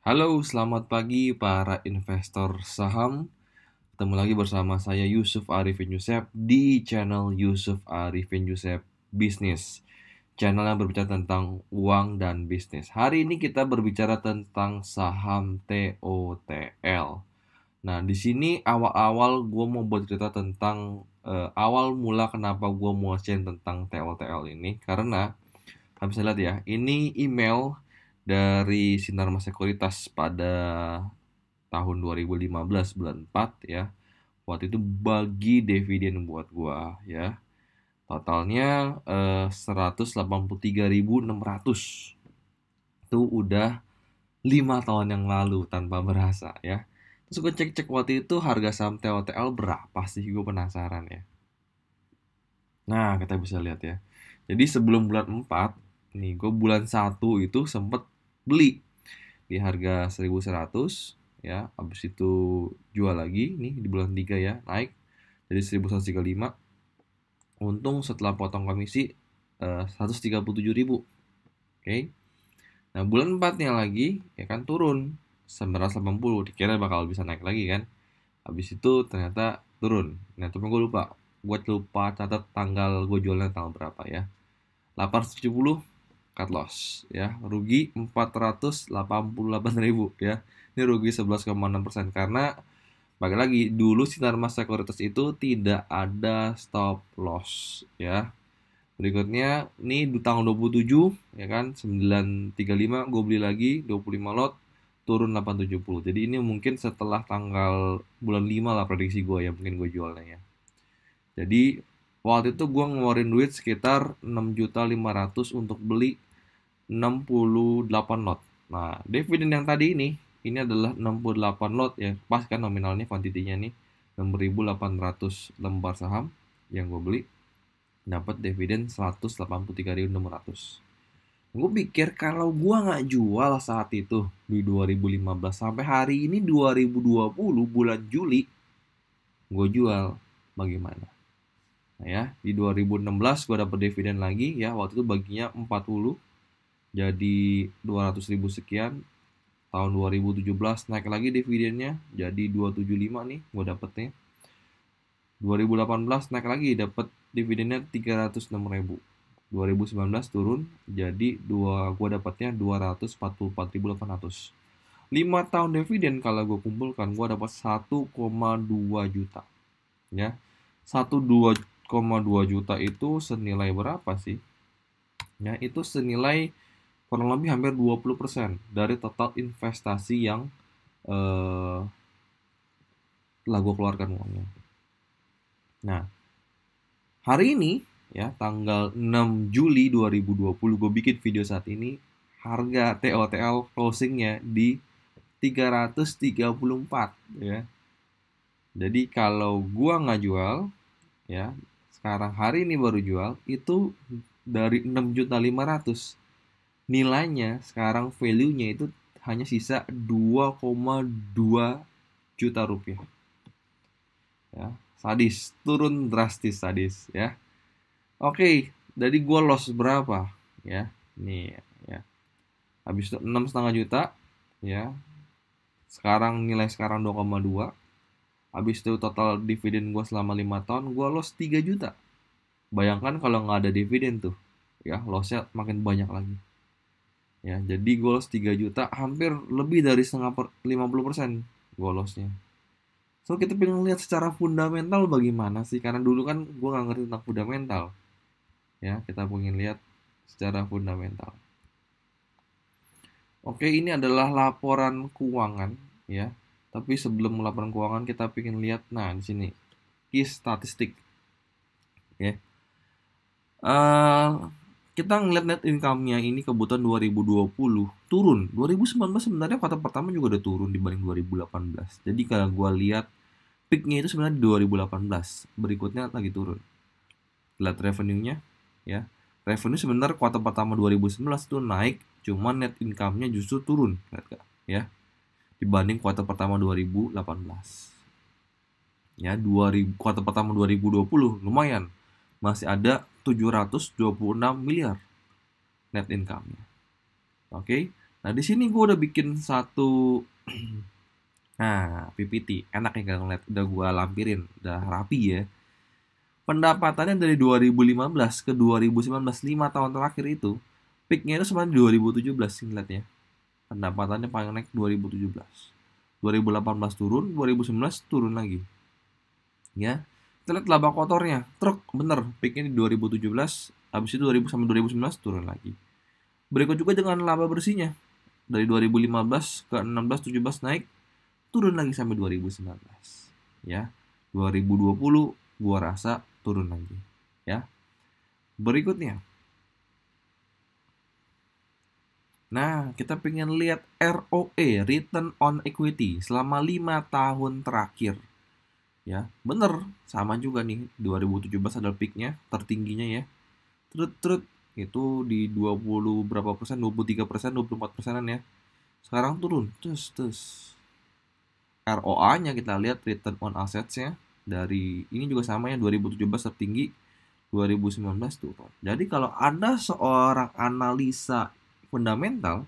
Halo, selamat pagi para investor saham. Ketemu lagi bersama saya Yusuf Arifin Yusef di channel Yusuf Arifin Yusef Business, Channel yang berbicara tentang uang dan bisnis. Hari ini kita berbicara tentang saham TOTL. Nah, di sini awal-awal gue mau buat cerita tentang uh, awal mula kenapa gue mau sharing tentang TOTL ini karena habis lihat ya, ini email dari Sinarma Sekuritas pada tahun 2015 bulan 4 ya. Waktu itu bagi dividen buat gua ya. Totalnya eh, 183.600. Itu udah 5 tahun yang lalu tanpa berasa ya. Terus gue cek-cek waktu itu harga saham TOTL berapa sih? Gue penasaran ya. Nah, kita bisa lihat ya. Jadi sebelum bulan 4, nih gue bulan 1 itu sempet beli di harga 1100 ya habis itu jual lagi nih di bulan 3 ya naik jadi 1135 untung setelah potong komisi eh, uh, 137.000 oke okay. nah bulan 4 nya lagi ya kan turun 980 dikira bakal bisa naik lagi kan habis itu ternyata turun nah tapi gue lupa gue lupa catat tanggal gue jualnya tanggal berapa ya 870 cut loss ya rugi 488.000 ya ini rugi 11,6% karena bagi lagi dulu sinar mas sekuritas itu tidak ada stop loss ya berikutnya ini di tanggal 27 ya kan 935 gue beli lagi 25 lot turun 870 jadi ini mungkin setelah tanggal bulan 5 lah prediksi gue ya mungkin gue jualnya ya jadi waktu itu gue ngeluarin duit sekitar 6.500 untuk beli 68 lot nah dividen yang tadi ini ini adalah 68 lot ya pas kan nominalnya kuantitinya nih 6.800 lembar saham yang gue beli dapat dividen 183.600 gue pikir kalau gue nggak jual saat itu di 2015 sampai hari ini 2020 bulan Juli gue jual bagaimana ya di 2016 gue dapet dividen lagi ya waktu itu baginya 40 jadi 200 ribu sekian tahun 2017 naik lagi dividennya jadi 275 nih gue dapetnya 2018 naik lagi dapat dividennya 306 ribu 2019 turun jadi dua gue dapatnya 244.800 5 tahun dividen kalau gue kumpulkan gue dapat 1,2 juta ya 1,2 juta itu senilai berapa sih? Ya, itu senilai kurang lebih hampir 20% dari total investasi yang eh, telah gue keluarkan uangnya. Nah, hari ini ya tanggal 6 Juli 2020 gue bikin video saat ini harga TOTL closingnya di 334 ya. Jadi kalau gua nggak jual ya sekarang hari ini baru jual itu dari 6.500 nilainya sekarang value-nya itu hanya sisa 2,2 juta rupiah. Ya, sadis, turun drastis sadis ya. Oke, jadi gue loss berapa ya? Nih ya. Habis itu 6,5 juta ya. Sekarang nilai sekarang 2,2 Habis itu total dividen gue selama 5 tahun, gue loss 3 juta. Bayangkan kalau nggak ada dividen tuh, ya lossnya makin banyak lagi. Ya, jadi gue loss 3 juta, hampir lebih dari setengah per, 50% gue lossnya. So kita pengen lihat secara fundamental bagaimana sih, karena dulu kan gue nggak ngerti tentang fundamental. Ya, kita pengen lihat secara fundamental. Oke, ini adalah laporan keuangan ya tapi sebelum laporan keuangan kita ingin lihat, nah di sini key statistik, ya. Yeah. Uh, kita ngeliat net income-nya ini kebutuhan 2020 turun. 2019 sebenarnya kata pertama juga udah turun dibanding 2018. Jadi kalau gua lihat peaknya itu sebenarnya di 2018. Berikutnya lagi turun. Lihat revenue-nya ya. Revenue sebenarnya kuartal pertama 2019 itu naik, cuman net income-nya justru turun, lihat gak? Ya dibanding kuartal pertama 2018. Ya, 2000 kuartal pertama 2020 lumayan masih ada 726 miliar net income Oke. Okay? Nah, di sini gue udah bikin satu nah, PPT. Enak ya kalau ngeliat udah gue lampirin, udah rapi ya. Pendapatannya dari 2015 ke 2019 5 tahun terakhir itu peaknya itu sebenarnya 2017 sih ngeliatnya pendapatannya paling naik 2017 2018 turun 2019 turun lagi ya kita lihat laba kotornya truk bener peaknya di 2017 habis itu 2000 sampai 2019 turun lagi berikut juga dengan laba bersihnya dari 2015 ke 16 17 naik turun lagi sampai 2019 ya 2020 gua rasa turun lagi ya berikutnya Nah, kita pengen lihat ROE, Return on Equity, selama 5 tahun terakhir. Ya, bener, sama juga nih, 2017 adalah peaknya, tertingginya ya. Trut, trut, itu di 20 berapa persen, 23 persen, 24 persenan ya. Sekarang turun, terus, terus. ROA-nya kita lihat return on assets-nya dari ini juga sama ya 2017 tertinggi 2019 turun. Jadi kalau Anda seorang analisa fundamental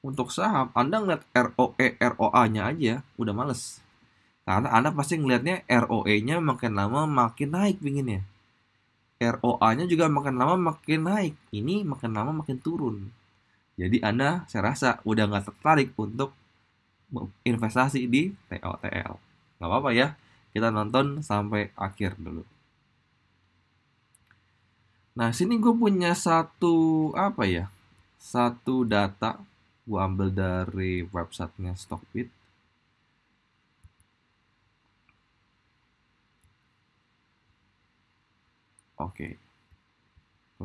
untuk saham Anda ngeliat ROE ROA-nya aja udah males karena Anda pasti ngelihatnya ROE-nya makin lama makin naik pinginnya ROA-nya juga makin lama makin naik ini makin lama makin turun jadi Anda saya rasa udah nggak tertarik untuk investasi di TOTL nggak apa-apa ya kita nonton sampai akhir dulu Nah, sini gue punya satu apa ya? satu data gue ambil dari websitenya Stockbit Oke. Okay.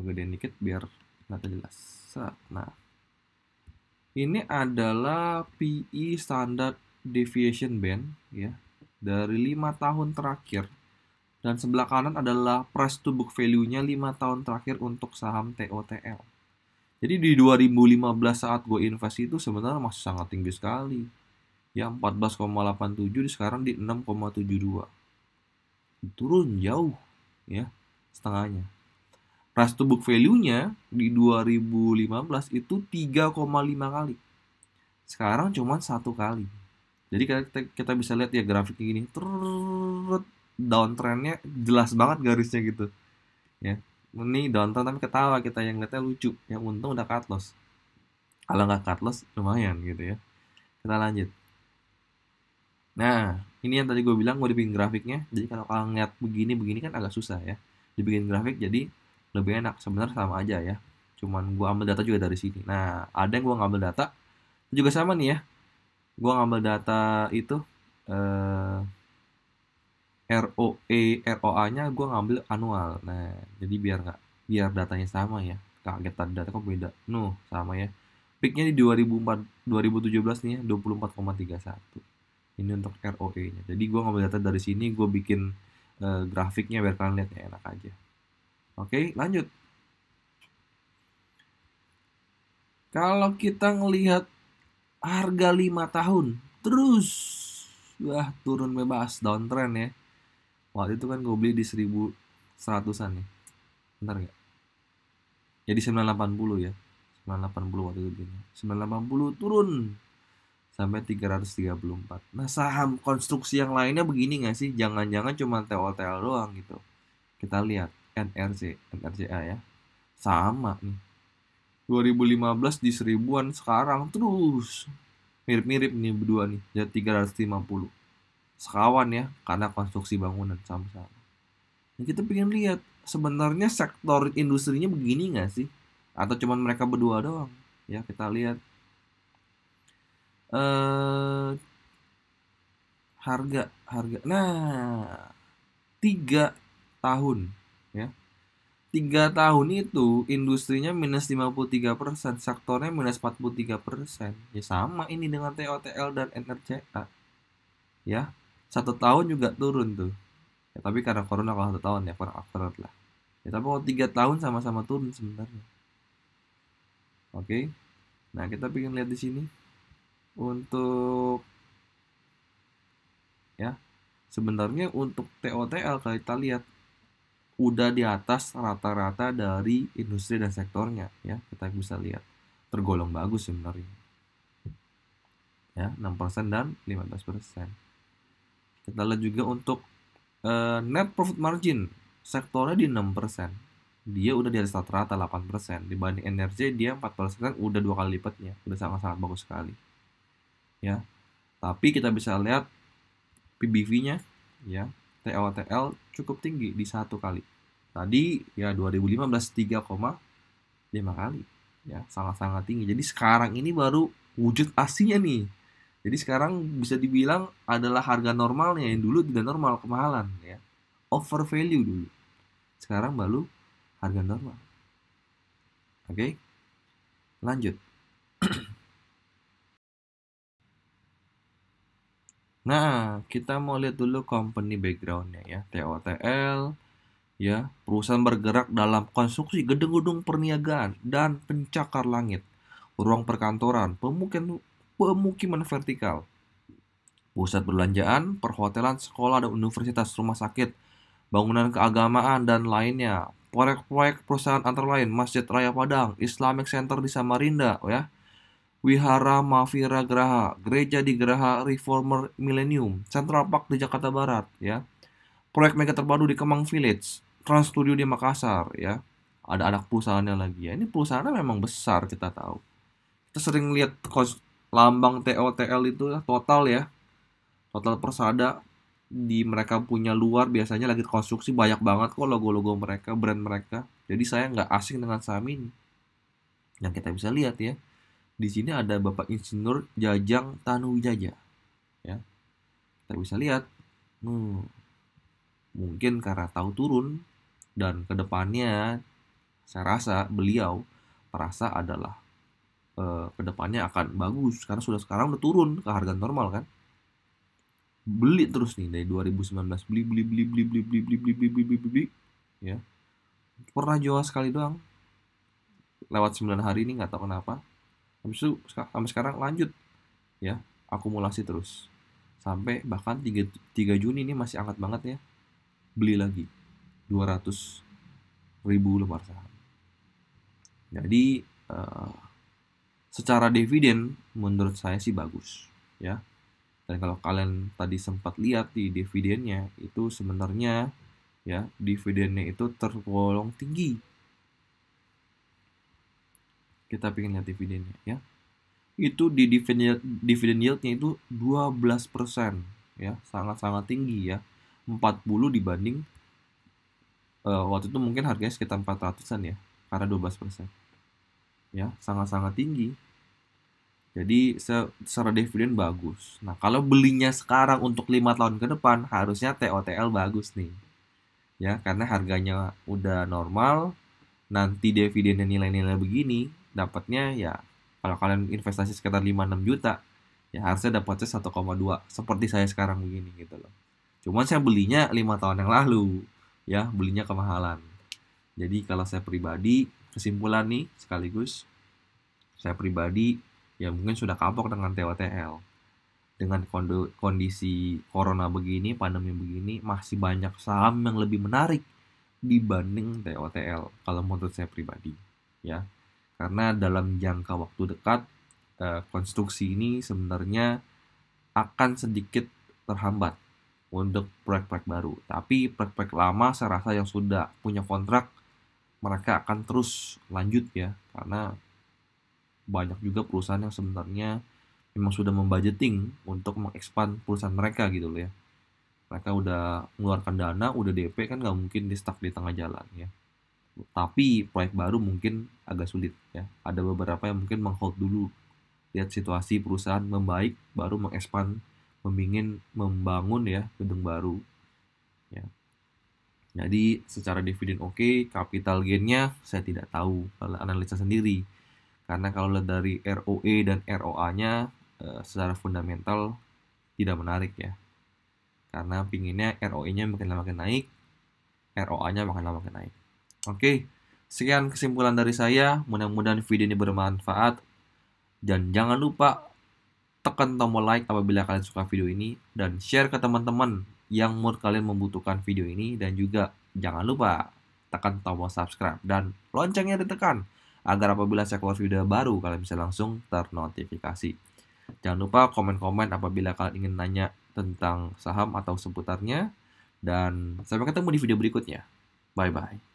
Kegedean dikit biar nggak jelas. Nah, ini adalah PE standard deviation band ya dari lima tahun terakhir dan sebelah kanan adalah price to book value-nya lima tahun terakhir untuk saham TOTL. Jadi di 2015 saat gue invest itu sebenarnya masih sangat tinggi sekali. Ya 14,87 sekarang di 6,72. Turun jauh ya setengahnya. Price to book value-nya di 2015 itu 3,5 kali. Sekarang cuma satu kali. Jadi kita, kita bisa lihat ya grafiknya gini. downtrendnya jelas banget garisnya gitu. Ya, ini nonton tapi ketawa kita yang katanya lucu yang untung udah cut loss kalau nggak cut loss lumayan gitu ya kita lanjut nah ini yang tadi gue bilang gue dibikin grafiknya jadi kalau kalian ngeliat begini begini kan agak susah ya dibikin grafik jadi lebih enak sebenarnya sama aja ya cuman gue ambil data juga dari sini nah ada yang gue ngambil data juga sama nih ya gue ngambil data itu eh, ROE ROA-nya gue ngambil annual nah jadi biar nggak biar datanya sama ya kaget tadi data kok beda nuh sama ya peaknya di 2004 2017 nih ya 24,31 ini untuk ROE nya jadi gue ngambil data dari sini gue bikin uh, grafiknya biar kalian lihat ya enak aja oke lanjut kalau kita ngelihat harga 5 tahun terus wah turun bebas downtrend ya waktu itu kan gue beli di 1100-an ya bentar nggak jadi 980 ya 980 ya. waktu itu belinya 980 turun sampai 334 nah saham konstruksi yang lainnya begini nggak sih jangan-jangan cuma TOTL doang gitu kita lihat NRC NRCA ya sama nih 2015 di seribuan sekarang terus mirip-mirip nih berdua nih jadi ya, 350 sekawan ya karena konstruksi bangunan sama-sama. Nah, kita pengen lihat sebenarnya sektor industrinya begini nggak sih? Atau cuma mereka berdua doang? Ya kita lihat eh, harga harga. Nah tiga tahun ya tiga tahun itu industrinya minus 53 persen, sektornya minus 43 persen. Ya sama ini dengan TOTL dan NRCA. Ya, satu tahun juga turun tuh ya, tapi karena corona kalau satu tahun ya kurang akurat lah ya tapi kalau tiga tahun sama-sama turun sebenarnya oke nah kita pengen lihat di sini untuk ya sebenarnya untuk TOTL kalau kita lihat udah di atas rata-rata dari industri dan sektornya ya kita bisa lihat tergolong bagus sebenarnya ya 6% dan 15% kita lihat juga untuk uh, net profit margin sektornya di 6%. Dia udah di atas rata-rata 8%. Dibanding energi dia 4% udah dua kali lipatnya. Udah sangat-sangat bagus sekali. Ya. Tapi kita bisa lihat PBV-nya ya TOTL cukup tinggi di satu kali. Tadi ya 2015 3,5 kali ya sangat-sangat tinggi. Jadi sekarang ini baru wujud aslinya nih jadi sekarang bisa dibilang adalah harga normalnya yang dulu tidak normal kemahalan ya. Over value dulu. Sekarang baru harga normal. Oke. Okay? Lanjut. nah, kita mau lihat dulu company backgroundnya ya. TOTL ya, perusahaan bergerak dalam konstruksi gedung-gedung perniagaan dan pencakar langit, ruang perkantoran, pemukiman pemukiman vertikal. Pusat perbelanjaan, perhotelan, sekolah dan universitas, rumah sakit, bangunan keagamaan, dan lainnya. Proyek-proyek perusahaan antara lain Masjid Raya Padang, Islamic Center di Samarinda, oh ya, Wihara Mafira Graha, Gereja di Graha Reformer Millennium, Central Park di Jakarta Barat, ya. Proyek mega terbaru di Kemang Village, Trans Studio di Makassar, ya. Ada anak perusahaannya lagi ya. Ini perusahaannya memang besar kita tahu. Kita sering lihat lambang TOTL itu ya, total ya total persada di mereka punya luar biasanya lagi konstruksi banyak banget kok logo-logo mereka brand mereka jadi saya nggak asing dengan saham ini yang kita bisa lihat ya di sini ada Bapak Insinyur Jajang Tanuwijaya ya kita bisa lihat hmm, mungkin karena tahu turun dan kedepannya saya rasa beliau merasa adalah kedepannya akan bagus karena sudah sekarang udah turun ke harga normal kan beli terus nih dari 2019 beli beli beli beli beli beli beli beli beli beli beli ya pernah jual sekali doang lewat 9 hari ini nggak tahu kenapa habis itu sampai sekarang lanjut ya akumulasi terus sampai bahkan 3, 3 Juni ini masih hangat banget ya beli lagi 200 ribu lembar saham jadi uh, secara dividen menurut saya sih bagus ya dan kalau kalian tadi sempat lihat di dividennya itu sebenarnya ya dividennya itu tergolong tinggi kita pengen lihat dividennya ya itu di dividend, dividend yieldnya itu 12% ya sangat-sangat tinggi ya 40 dibanding uh, waktu itu mungkin harganya sekitar 400-an ya karena 12% ya sangat-sangat tinggi jadi secara dividen bagus nah kalau belinya sekarang untuk lima tahun ke depan harusnya TOTL bagus nih ya karena harganya udah normal nanti dividennya nilai-nilai begini dapatnya ya kalau kalian investasi sekitar 5-6 juta ya harusnya dapatnya 1,2 seperti saya sekarang begini gitu loh cuman saya belinya lima tahun yang lalu ya belinya kemahalan jadi kalau saya pribadi kesimpulan nih sekaligus saya pribadi ya mungkin sudah kapok dengan TOTL dengan kondisi corona begini, pandemi begini, masih banyak saham yang lebih menarik dibanding TOTL kalau menurut saya pribadi, ya. Karena dalam jangka waktu dekat eh, konstruksi ini sebenarnya akan sedikit terhambat untuk proyek-proyek baru. Tapi proyek-proyek lama saya rasa yang sudah punya kontrak mereka akan terus lanjut ya karena banyak juga perusahaan yang sebenarnya memang sudah membudgeting untuk mengekspan perusahaan mereka gitu loh ya mereka udah mengeluarkan dana udah DP kan nggak mungkin di stuck di tengah jalan ya tapi proyek baru mungkin agak sulit ya ada beberapa yang mungkin menghold dulu lihat situasi perusahaan membaik baru mengekspan membingin, membangun ya gedung baru ya jadi secara dividen oke, okay, capital gainnya saya tidak tahu kalau analisa sendiri. Karena kalau lihat dari ROE dan ROA-nya eh, secara fundamental tidak menarik ya. Karena pinginnya ROE-nya makin lama makin naik, ROA-nya makin lama makin naik. Oke, okay. sekian kesimpulan dari saya. Mudah-mudahan video ini bermanfaat. Dan jangan lupa tekan tombol like apabila kalian suka video ini dan share ke teman-teman yang menurut kalian membutuhkan video ini dan juga jangan lupa tekan tombol subscribe dan loncengnya ditekan agar apabila saya keluar video baru kalian bisa langsung ternotifikasi. Jangan lupa komen-komen apabila kalian ingin nanya tentang saham atau seputarnya dan sampai ketemu di video berikutnya. Bye bye.